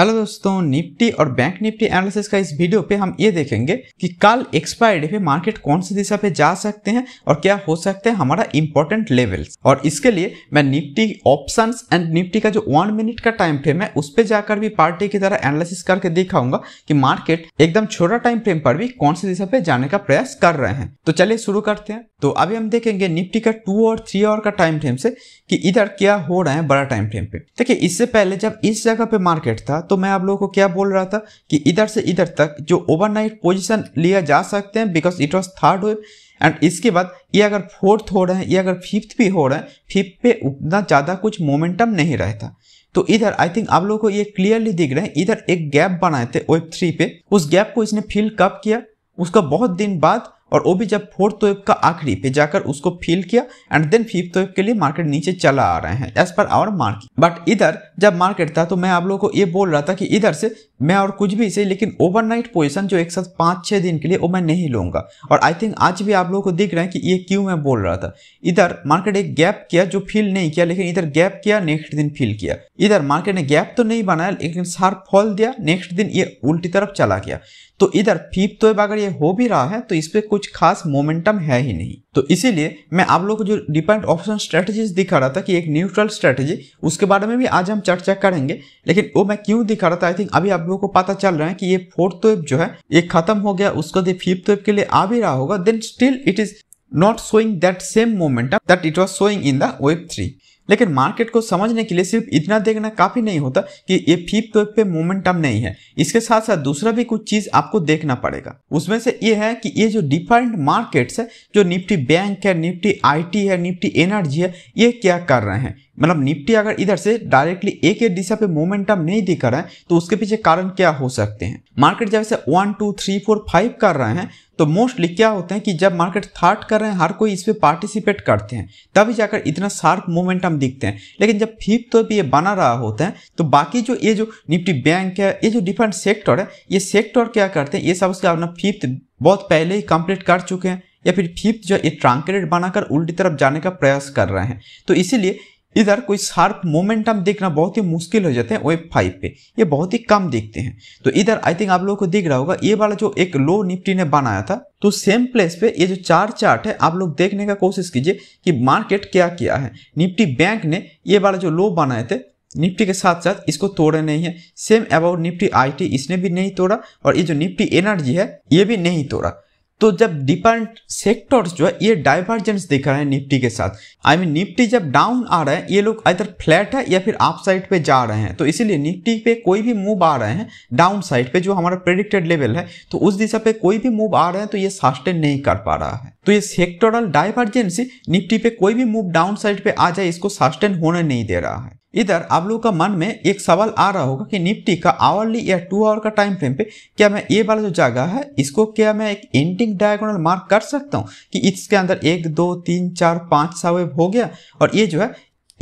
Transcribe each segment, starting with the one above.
hello दोस्तों Nifty और bank Nifty analysis का इस वीडियो पे हम ये देखेंगे कि कल एक्सपायर डे पे मार्केट कौन सी दिशा पे जा सकते हैं और क्या हो सकते हैं हमारा इंपॉर्टेंट लेवल्स और इसके लिए मैं निफ्टी ऑप्शंस एंड निफ्टी का जो वन मिनट का टाइम फ्रेम है उस पर जाकर भी पार्टी की तरह एनालिसिस करके दिखाऊंगा की मार्केट एकदम छोटा टाइम फ्रेम पर भी कौन सी दिशा पे जाने का प्रयास कर रहे हैं तो चलिए शुरू करते हैं तो अभी हम देखेंगे निफ्टी का टू और थ्री आवर का टाइम फ्रेम से कि इधर क्या हो रहा है बड़ा टाइम फ्रेम पे देखिए इससे पहले जब इस जगह पे मार्केट था तो मैं आप लोगों को क्या बोल रहा था कि इधर से इधर तक जो ओवरनाइट पोजीशन लिया जा सकते हैं because it was third wave and इसके बाद ये अगर फोर्थ हो रहे हैं ये अगर फिफ्थ भी हो रहे हैं फिफ्थ पे उतना ज़्यादा कुछ मोमेंटम नहीं रहता तो इधर आई थिंक आप लोगों को ये क्लियरली दिख रहे हैं इधर एक गैप बनाए थे वेब थ्री पे उस गैप को इसने फिल कब किया उसका बहुत दिन बाद और वो भी जब फोर्थ वेव का आखिरी पे जाकर उसको फील किया एंड देन फिफ्थ वेव के लिए मार्केट नीचे चला आ रहे हैं as per hour market but इधर जब मार्केट था तो मैं आप लोगों को ये बोल रहा था कि इधर से मैं और कुछ भी इसे लेकिन ओवरनाइट पोजीशन जो एक साथ पाँच छः दिन के लिए वो मैं नहीं लूँगा और आई थिंक आज भी आप लोगों को दिख रहे हैं कि ये क्यों मैं बोल रहा था इधर मार्केट एक गैप किया जो फील नहीं किया लेकिन इधर गैप किया नेक्स्ट दिन फील किया इधर मार्केट ने गैप तो नहीं बनाया लेकिन सार फॉल दिया नेक्स्ट दिन ये उल्टी तरफ चला गया तो इधर फिफ्थ तो अगर ये हो भी रहा है तो इस पर कुछ खास मोमेंटम है ही नहीं तो इसीलिए मैं आप लोग को जो डिफरेंट ऑप्शन स्ट्रेटजीज दिखा रहा था कि एक न्यूट्रल स्ट्रेटजी उसके बारे में भी आज हम चर्चा करेंगे लेकिन वो मैं क्यों दिखा रहा था आई थिंक अभी आप लोगों को पता चल रहा है कि ये फोर्थ वेव जो है ये खत्म हो गया उसको फिफ्थ वेव के लिए आ भी रहा होगा then still it is not showing that same momentum that it was showing in the wave three लेकिन मार्केट को समझने के लिए सिर्फ इतना देखना काफ़ी नहीं होता कि ये फिफ्थ वेव तो पे मोमेंटम नहीं है इसके साथ साथ दूसरा भी कुछ चीज़ आपको देखना पड़ेगा उसमें से ये है कि ये जो डिफरेंट मार्केट्स है जो निफ्टी बैंक है निफ्टी आईटी है निफ्टी एनर्जी है ये क्या कर रहे हैं मतलब निफ्टी अगर इधर से डायरेक्टली एक एक दिशा पे मोमेंटम नहीं दिखा रहा है तो उसके पीछे कारण क्या हो सकते हैं मार्केट जब से one two three four five कर रहे हैं तो मोस्टली क्या होते हैं कि जब मार्केट थाट कर रहे हैं हर कोई इस पर पार्टिसिपेट करते हैं तभी जाकर इतना शार्प मूवमेंट हम दिखते हैं लेकिन जब फिफ्थ तो भी ये बना रहा होता है तो बाकी जो ये जो निफ्टी बैंक है ये जो डिफरेंट सेक्टर है ये सेक्टर क्या करते हैं ये सब उसके अपना फिफ्थ बहुत पहले ही कंप्लीट कर चुके हैं या फिर फिफ्थ जो ये ट्रांकेटेड बनाकर उल्टी तरफ जाने का प्रयास कर रहे हैं तो इसीलिए इधर कोई शार्प मोमेंटम देखना बहुत ही मुश्किल हो जाता है वेब फाइव पे ये बहुत ही कम देखते हैं तो इधर आई थिंक आप लोगों को दिख रहा होगा ये वाला जो एक लो निफ्टी ने बनाया था तो सेम प्लेस पे ये जो चार चार्ट है आप लोग देखने का कोशिश कीजिए कि मार्केट क्या किया है निफ्टी बैंक ने ये वाला जो लो बनाए थे निफ्टी के साथ साथ इसको तोड़े नहीं है सेम अबाउट निफ्टी आई इसने भी नहीं तोड़ा और ये जो निफ्टी एनर्जी है ये भी नहीं तोड़ा तो जब डिफरेंट सेक्टर्स जो है ये डाइवर्जेंस दिख रहा है निफ्टी के साथ I I mean mean, Nifty जब डाउन आ रहा है ये लोग इधर फ्लैट है या फिर अप साइड पे जा रहे हैं तो इसीलिए निफ्टी पे कोई भी मूव आ रहे हैं डाउन साइड पे जो हमारा प्रेडिक्टेड लेवल है तो उस दिशा पे कोई भी मूव आ रहे हैं तो ये सस्टेन नहीं कर पा रहा है तो ये सेक्टोरल डाइवर्जेंसी निफ्टी पे कोई भी मूव डाउन साइड पे आ जाए इसको सस्टेन होने नहीं दे रहा है इधर आप लोगों का मन में एक सवाल आ रहा होगा कि निफ्टी का आवरली या टू आवर का टाइम फ्रेम पे क्या मैं ये वाला जो जगह है इसको क्या मैं एक एंडिंग डायगोनल मार्क कर सकता हूँ कि इसके अंदर एक दो तीन चार पाँच सावेब हो गया और ये जो है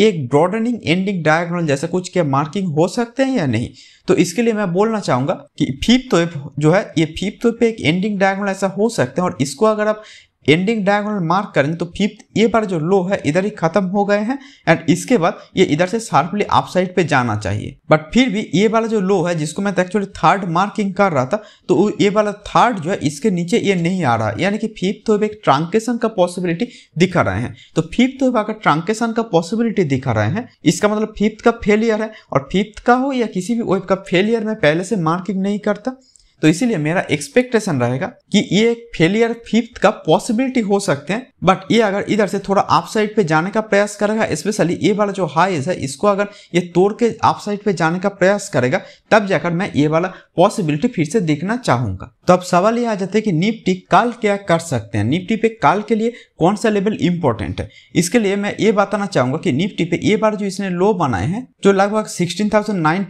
एक ब्रॉडनिंग एंडिंग डायगोनल जैसा कुछ क्या मार्किंग हो सकते हैं या नहीं तो इसके लिए मैं बोलना चाहूंगा कि फिफ्थ वेव जो है ये फिफ्थ वेव पे एक एंडिंग डायगोनल ऐसा हो सकता है और इसको अगर आप एंडिंग डायगोनल मार्क करेंगे तो फिफ्थ ये बार जो लो है इधर ही खत्म हो गए हैं एंड इसके बाद ये इधर से शार्पली अप साइड पे जाना चाहिए बट फिर भी ये वाला जो लो है जिसको मैं एक्चुअली थर्ड मार्किंग कर रहा था तो ये वाला थर्ड जो है इसके नीचे ये नहीं आ रहा यानी कि फिफ्थ वेव तो एक ट्रांकेशन का पॉसिबिलिटी दिखा रहे हैं तो फिफ्थ वेव तो अगर ट्रांकेशन का पॉसिबिलिटी दिखा रहे हैं इसका मतलब फिफ्थ का फेलियर है और फिफ्थ का हो या किसी भी वेब का फेलियर में पहले से मार्किंग नहीं करता तो इसीलिए मेरा एक्सपेक्टेशन रहेगा कि ये एक फेलियर फिफ्थ का पॉसिबिलिटी हो सकते हैं बट ये अगर इधर से थोड़ा आप साइड पे जाने का प्रयास करेगा स्पेशली ये वाला जो हाईज है इसको अगर ये तोड़ के आप साइड पे जाने का प्रयास करेगा तब जाकर मैं ये वाला पॉसिबिलिटी फिर से देखना चाहूंगा तो अब सवाल ये आ जाता है कि निफ्टी काल क्या कर सकते हैं निफ्टी पे काल के लिए कौन सा लेवल इंपॉर्टेंट है इसके लिए मैं ये बताना चाहूंगा कि निफ्टी पे ये बार जो इसने लो बनाए हैं जो लगभग सिक्सटीन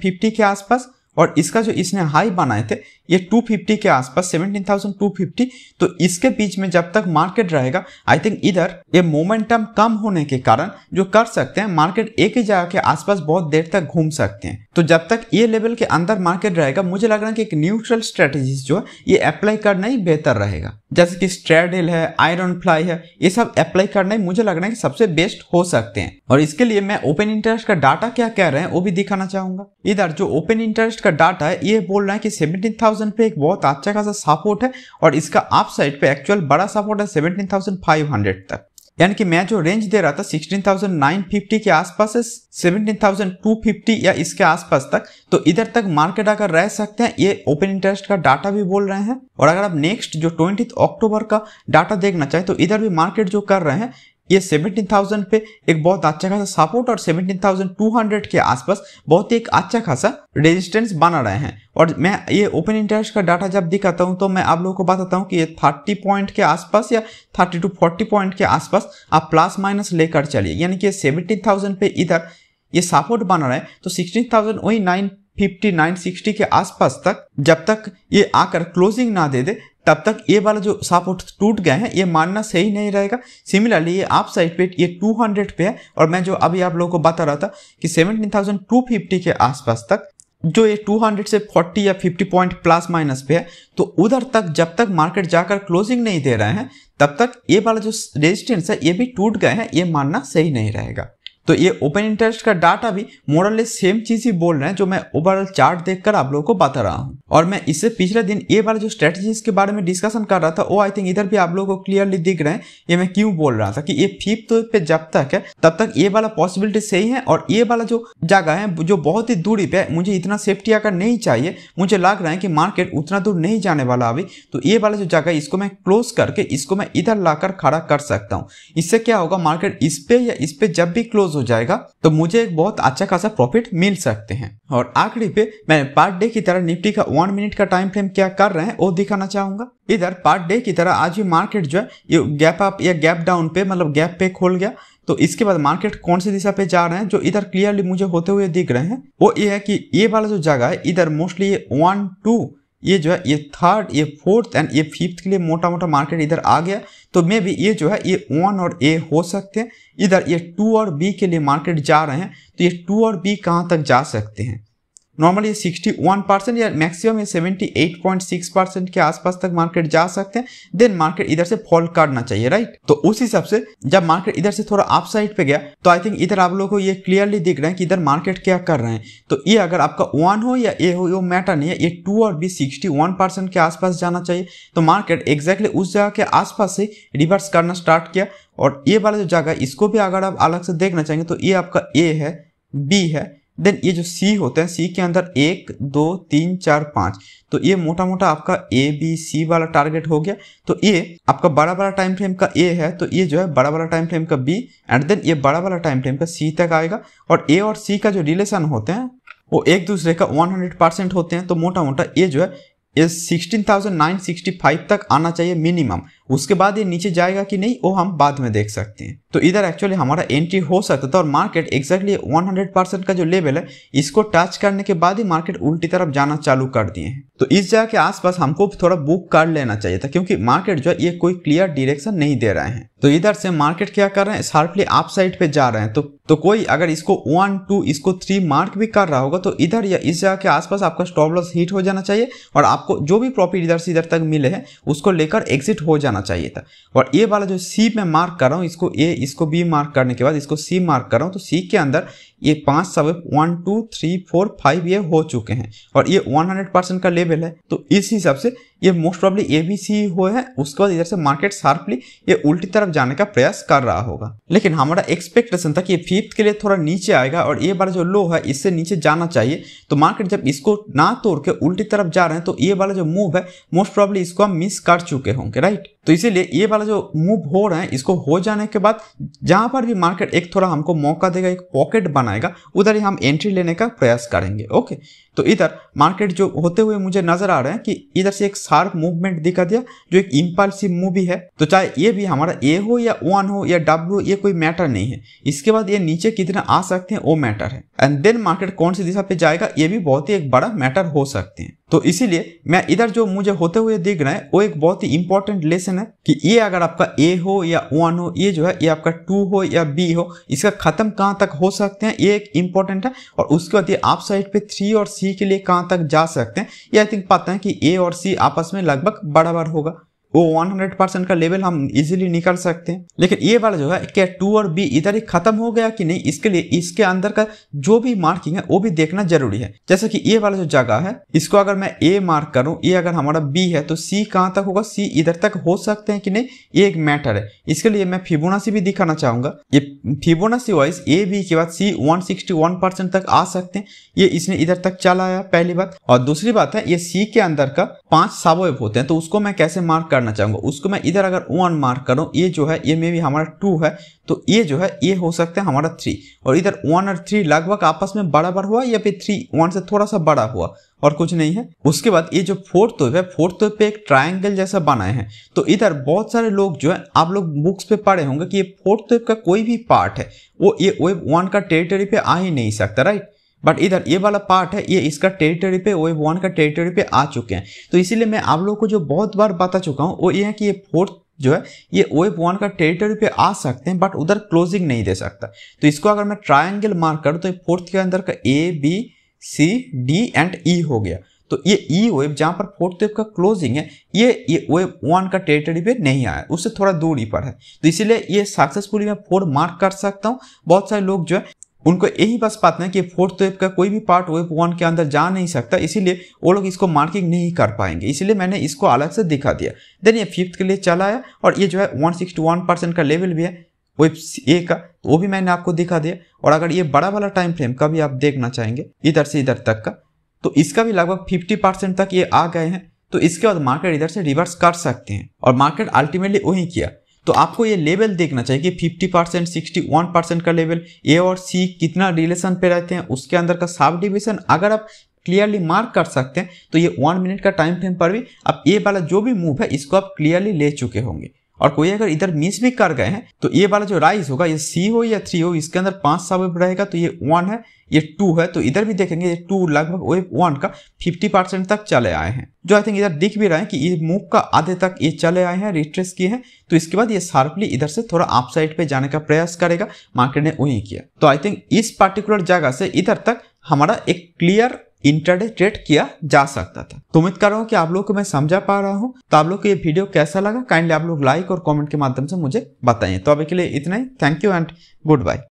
के आसपास और इसका जो इसने हाई बनाए थे ये 250 के आसपास 17,250 तो इसके बीच में जब तक मार्केट रहेगा आई थिंक इधर ये मोमेंटम कम होने के कारण जो कर सकते हैं मार्केट एक ही जगह के आसपास बहुत देर तक घूम सकते हैं तो जब तक ये लेवल के अंदर मार्केट रहेगा मुझे लग रहा है कि एक न्यूट्रल स्ट्रेटेजी जो है ये अप्लाई करना ही बेहतर रहेगा जैसे कि स्ट्रेडिल है आयरन फ्लाई है ये सब अप्लाई करने मुझे लग रहा है कि सबसे बेस्ट हो सकते हैं और इसके लिए मैं ओपन इंटरेस्ट का डाटा क्या कह रहे हैं वो भी दिखाना चाहूंगा इधर जो ओपन इंटरेस्ट का डाटा है ये बोल रहा है कि सेवनटीन थाउजेंड पे एक बहुत अच्छा खासा सपोर्ट है और इसका आप साइड पे एक्चुअल बड़ा सपोर्ट है सेवनटीन थाउजेंड फाइव हंड्रेड तक यानी कि मैं जो रेंज दे रहा था 16,950 के आसपास से 17,250 या इसके आसपास तक तो इधर तक मार्केट अगर रह सकते हैं ये ओपन इंटरेस्ट का डाटा भी बोल रहे हैं और अगर आप नेक्स्ट जो ट्वेंटी अक्टूबर का डाटा देखना चाहें तो इधर भी मार्केट जो कर रहे हैं ये 17,000 पे एक बहुत अच्छा खासा सपोर्ट और 17,200 के आसपास बहुत एक अच्छा खासा रेजिस्टेंस बना रहे हैं और मैं ये ओपन इंटरेस्ट का डाटा जब दिखाता हूँ तो मैं आप लोगों को बताता हूँ कि ये 30 पॉइंट के आसपास या 30 टू 40 पॉइंट के आसपास आप प्लस माइनस लेकर चलिए यानी कि सेवनटीन पे इधर ये सपोर्ट बना रहे है तो सिक्सटीन वही नाइन फिफ्टी नाइन सिक्सटी के आसपास तक जब तक ये आकर क्लोजिंग ना दे दे तब तक ये वाला जो सपोर्ट टूट गए हैं ये मानना सही नहीं रहेगा सिमिलरली ये आप साइड पे ये 200 पे है और मैं जो अभी आप लोगों को बता रहा था कि 17,250 के आसपास तक जो ये 200 से 40 या 50 पॉइंट प्लस माइनस पे है तो उधर तक जब तक मार्केट जाकर क्लोजिंग नहीं दे रहे हैं तब तक ये वाला जो रेजिस्टेंस है ये भी टूट गए हैं ये मानना सही नहीं रहेगा तो ये ओपन इंटरेस्ट का डाटा भी मोरल सेम चीज ही बोल रहे हैं जो मैं ओवरऑल चार्ट देखकर आप लोगों को बता रहा हूँ और मैं इससे पिछले दिन ये वाला जो स्ट्रेटेजी के बारे में डिस्कशन कर रहा था वो आई थिंक इधर भी आप लोगों को क्लियरली दिख रहे हैं ये मैं क्यों बोल रहा था कि ये फिफ्थ तो पे जब तक है तब तक ये वाला पॉसिबिलिटी सही है और ये वाला जो जगह है जो बहुत ही दूरी पे है मुझे इतना सेफ्टी आकर नहीं चाहिए मुझे लग रहा है कि मार्केट उतना दूर नहीं जाने वाला अभी तो ये वाला जो जगह इसको मैं क्लोज करके इसको मैं इधर लाकर खड़ा कर सकता हूँ इससे क्या होगा मार्केट इस पे या इस पे जब भी क्लोज हो जाएगा तो मुझे एक बहुत अच्छा खासा प्रॉफिट मिल सकते हैं और आखिरी पे मैं पार्ट डे की तरह निफ्टी का वन मिनट का टाइम फ्रेम क्या कर रहे हैं वो दिखाना चाहूंगा इधर पार्ट डे की तरह आज भी मार्केट जो है ये गैप अप या गैप डाउन पे मतलब गैप पे खोल गया तो इसके बाद मार्केट कौन सी दिशा पे जा रहे हैं जो इधर क्लियरली मुझे होते हुए दिख रहे हैं वो ये है कि ये वाला जो जगह है इधर मोस्टली ये वन टू ये जो है ये थर्ड ये फोर्थ एंड ये फिफ्थ के लिए मोटा मोटा मार्केट इधर आ गया तो मे भी ये जो है ये वन और ए हो सकते हैं इधर ये टू और बी के लिए मार्केट जा रहे हैं तो ये टू और बी कहाँ तक जा सकते हैं नॉर्मली सिक्सटी वन परसेंट या मैक्सिमम ये seventy eight point six percent के आसपास तक मार्केट जा सकते हैं देन मार्केट इधर से फॉल करना चाहिए राइट तो उस हिसाब से जब मार्केट इधर से थोड़ा साइड पे गया तो आई थिंक इधर आप लोगों को ये क्लियरली दिख रहा है कि इधर मार्केट क्या कर रहे हैं तो ये अगर आपका वन हो या ए हो ये मैटर नहीं है ये टू और बी सिक्सटी वन परसेंट के आसपास जाना चाहिए तो मार्केट एग्जैक्टली उस जगह के आसपास से रिवर्स करना स्टार्ट किया और ये वाला जो जगह इसको भी अगर आप अलग से देखना चाहेंगे तो ये आपका ए है बी है देन ये जो सी होते हैं सी के अंदर एक दो तीन चार पाँच तो ये मोटा मोटा आपका ए बी सी वाला टारगेट हो गया तो ये आपका बड़ा बड़ा टाइम फ्रेम का ए है तो ये जो है बड़ा बड़ा टाइम फ्रेम का बी एंड देन ये बड़ा बड़ा टाइम फ्रेम का सी तक आएगा और ए और सी का जो रिलेशन होते हैं वो एक दूसरे का 100 परसेंट होते हैं तो मोटा मोटा ये जो है ये 16,965 तक आना चाहिए मिनिमम उसके बाद ये नीचे जाएगा कि नहीं वो हम बाद में देख सकते हैं तो इधर एक्चुअली हमारा एंट्री हो सकता था और मार्केट एग्जैक्टली 100 परसेंट का जो लेवल है इसको टच करने के बाद ही मार्केट उल्टी तरफ जाना चालू कर दिए हैं तो इस जगह के आसपास हमको थोड़ा बुक कर लेना चाहिए था क्योंकि मार्केट जो है ये कोई क्लियर डिरेक्शन नहीं दे रहे हैं तो इधर से मार्केट क्या कर रहे हैं शार्पली आप साइड पे जा रहे हैं तो तो कोई अगर इसको वन टू इसको थ्री मार्क भी कर रहा होगा तो इधर या इस जगह के आसपास आपका स्टॉप लॉस हिट हो जाना चाहिए और आपको जो भी प्रॉफिट इधर से इधर तक मिले हैं उसको लेकर एग्जिट हो जाना जाना चाहिए था और ए वाला जो सी मैं मार्क कर रहा हूँ इसको ए इसको बी मार्क करने के बाद इसको सी मार्क कर रहा हूँ तो सी के अंदर ये पांच सब one two three four five ये हो चुके हैं और ये वन हंड्रेड परसेंट का लेवल है तो इस हिसाब से ये most probably A B C हुए हैं उसके बाद इधर से मार्केट शार्पली ये उल्टी तरफ जाने का प्रयास कर रहा होगा लेकिन हमारा एक्सपेक्टेशन था कि ये फिफ्थ के लिए थोड़ा नीचे आएगा और ये बार जो लो है इससे नीचे जाना चाहिए तो मार्केट जब इसको ना तोड़ के उल्टी तरफ जा रहे हैं तो ये वाला जो मूव है मोस्ट प्रॉब्ली इसको हम मिस कर चुके होंगे राइट तो इसीलिए ये वाला जो मूव हो रहा है इसको हो जाने के बाद जहां पर भी मार्केट एक थोड़ा हमको मौका देगा एक पॉकेट बनाएगा उधर ही हम एंट्री लेने का प्रयास करेंगे ओके तो इधर मार्केट जो होते हुए मुझे नजर आ रहे हैं कि इधर से एक शार्प मूवमेंट दिखा दिया जो एक इम्पल्सिव मूव भी है तो चाहे ये भी हमारा ए हो या वन हो या डब्ल्यू ये कोई मैटर नहीं है इसके बाद ये नीचे कितना आ सकते हैं वो मैटर है एंड देन मार्केट कौन सी दिशा पे जाएगा ये भी बहुत ही एक बड़ा मैटर हो सकते हैं तो इसीलिए मैं इधर जो मुझे होते हुए देख रहा है वो एक बहुत ही इंपॉर्टेंट लेसन है कि ये अगर आपका ए हो या वन हो ये जो है ये आपका टू हो या बी हो इसका खत्म कहाँ तक हो सकते हैं ये एक इंपॉर्टेंट है और उसके बाद ये आप साइड पे थ्री और सी के लिए कहाँ तक जा सकते हैं ये आई थिंक पता है कि ए और सी आपस में लगभग बराबर होगा वो 100 परसेंट का लेवल हम इजीली निकल सकते हैं लेकिन ये वाला जो है क्या टू और बी इधर ही खत्म हो गया कि नहीं इसके लिए इसके अंदर का जो भी मार्किंग है वो भी देखना जरूरी है जैसे कि ये वाला जो जगह है इसको अगर मैं ए मार्क करूं ये अगर हमारा बी है तो सी कहाँ तक होगा सी इधर तक हो सकते हैं कि नहीं ये एक मैटर है इसके लिए मैं फिबोनासी भी दिखाना चाहूंगा ये फिबोनासी वाइज ए बी के बाद सी वन तक आ सकते हैं ये इसने इधर तक चला आया पहली बात और दूसरी बात है ये सी के अंदर का पांच सबवेब होते हैं तो उसको मैं कैसे मार्क करना करना चाहूँगा उसको मैं इधर अगर वन मार्क करूँ ये जो है ये मे भी हमारा टू है तो ये जो है ये हो सकता है हमारा थ्री और इधर वन और थ्री लगभग आपस में बड़ा बड़ा हुआ या फिर थ्री वन से थोड़ा सा बड़ा हुआ और कुछ नहीं है उसके बाद ये जो फोर्थ तो है फोर्थ तो पे एक ट्रायंगल जैसा बनाए हैं तो इधर बहुत सारे लोग जो है आप लोग बुक्स पे पढ़े होंगे कि ये फोर्थ तो का कोई भी पार्ट है वो ये वेब वन का टेरिटरी पे आ ही नहीं सकता राइट बट इधर ये वाला पार्ट है ये इसका टेरिटरी पे वेव वन का टेरिटरी पे आ चुके हैं तो इसीलिए मैं आप लोगों को जो बहुत बार बता चुका हूँ वो ये है कि ये फोर्थ जो है ये वेव वन का टेरिटरी पे आ सकते हैं बट उधर क्लोजिंग नहीं दे सकता तो इसको अगर मैं ट्राइंगल मार्क करूँ तो फोर्थ के अंदर का A B C D and E हो गया तो ये ई e वेव जहाँ पर फोर्थ वेव का क्लोजिंग है ये ये वेव वन का टेरिटरी पे नहीं आया उससे थोड़ा दूरी पर है तो इसीलिए ये सक्सेसफुली मैं फोर मार्क कर सकता हूँ बहुत सारे लोग जो है उनको यही बस पाते हैं कि फोर्थ वेव का कोई भी पार्ट वेव वन के अंदर जा नहीं सकता इसीलिए वो लोग इसको मार्किंग नहीं कर पाएंगे इसलिए मैंने इसको अलग से दिखा दिया देन ये फिफ्थ के लिए चला आया और ये जो है वन का लेवल भी है वेब ए का तो वो भी मैंने आपको दिखा दिया और अगर ये बड़ा वाला टाइम फ्रेम का भी आप देखना चाहेंगे इधर से इधर तक का तो इसका भी लगभग फिफ्टी परसेंट तक ये आ गए हैं तो इसके बाद मार्केट इधर से रिवर्स कर सकते हैं और मार्केट अल्टीमेटली वही किया तो आपको ये लेवल देखना चाहिए कि fifty percent sixty one percent का लेवल ए और सी कितना रिलेशन पे रहते हैं उसके अंदर का सब डिविजन अगर आप क्लियरली मार्क कर सकते हैं तो ये वन मिनट का टाइम फ्रेम पर भी आप ये वाला जो भी मूव है इसको आप क्लियरली ले चुके होंगे और कोई अगर इधर मिस भी कर गए हैं तो ये वाला जो राइस होगा ये सी हो या थ्री हो इसके अंदर पांच सब वेब रहेगा तो ये वन है ये टू है तो इधर भी देखेंगे ये टू लगभग वेब वन का फिफ्टी परसेंट तक चले आए हैं जो आई थिंक इधर दिख भी रहे हैं कि ये मूव का आधे तक ये चले आए हैं रिट्रेस किए हैं तो इसके बाद ये शार्पली इधर से थोड़ा आप साइड पे जाने का प्रयास करेगा मार्केट ने वही किया तो आई थिंक इस पर्टिकुलर जगह से इधर तक हमारा एक क्लियर इंटरडे ट्रेड किया जा सकता था तो उम्मीद कर रहा हूँ कि आप लोग को मैं समझा पा रहा हूँ तो आप लोग को ये वीडियो कैसा लगा काइंडली आप लोग लाइक और कॉमेंट के माध्यम से मुझे बताइए तो अभी के लिए इतना ही thank you and good bye